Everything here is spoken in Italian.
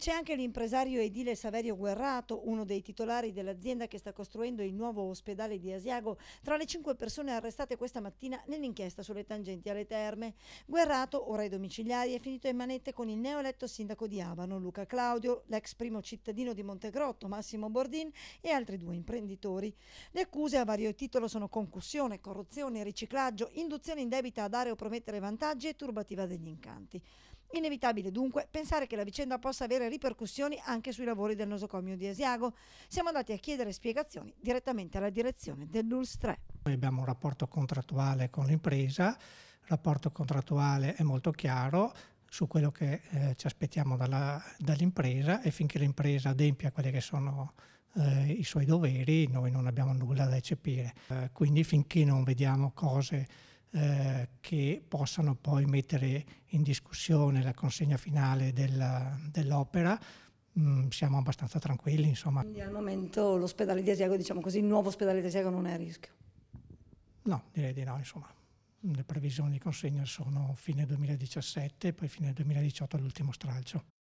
C'è anche l'impresario edile Saverio Guerrato, uno dei titolari dell'azienda che sta costruendo il nuovo ospedale di Asiago, tra le cinque persone arrestate questa mattina nell'inchiesta sulle tangenti alle terme. Guerrato, ora ai domiciliari, è finito in manette con il neoeletto sindaco di Avano, Luca Claudio, l'ex primo cittadino di Montegrotto, Massimo Bordin e altri due imprenditori. Le accuse a vario titolo sono concussione, corruzione, riciclaggio, induzione in debita a dare o promettere vantaggi e turbativa degli incanti. Inevitabile dunque pensare che la vicenda possa avere ripercussioni anche sui lavori del nosocomio di Asiago. Siamo andati a chiedere spiegazioni direttamente alla direzione dell'ULS 3. Noi abbiamo un rapporto contrattuale con l'impresa, il rapporto contrattuale è molto chiaro, su quello che eh, ci aspettiamo dalla, dall'impresa e finché l'impresa adempia quelli che sono eh, i suoi doveri noi non abbiamo nulla da eccepire. Eh, quindi finché non vediamo cose eh, che possano poi mettere in discussione la consegna finale della, dell'opera, mh, mm, siamo abbastanza tranquilli. Insomma. Quindi al momento l'ospedale di Asiago, diciamo così, il nuovo ospedale di Asiago non è a rischio? No, direi di no, insomma. Le previsioni di consegna sono fine 2017, poi fine 2018 l'ultimo stralcio.